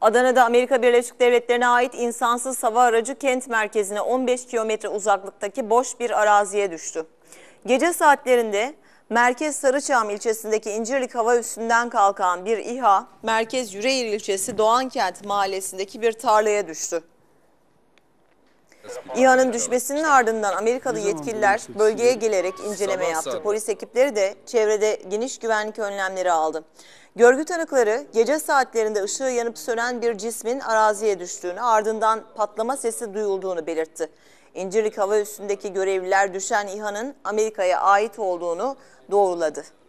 Adana'da Amerika Birleşik Devletleri'ne ait insansız hava aracı kent merkezine 15 kilometre uzaklıktaki boş bir araziye düştü. Gece saatlerinde Merkez Sarıçam ilçesindeki İncirlik Hava Üssü'nden kalkan bir İHA, Merkez Yüreğir ilçesi Doğankent mahallesindeki bir tarlaya düştü. İHA'nın düşmesinin ardından Amerikalı yetkililer bölgeye gelerek inceleme yaptı. Polis ekipleri de çevrede geniş güvenlik önlemleri aldı. Görgü tanıkları gece saatlerinde ışığı yanıp sönen bir cismin araziye düştüğünü ardından patlama sesi duyulduğunu belirtti. İncirlik Hava Üssü'ndeki görevliler düşen İHA'nın Amerika'ya ait olduğunu doğruladı.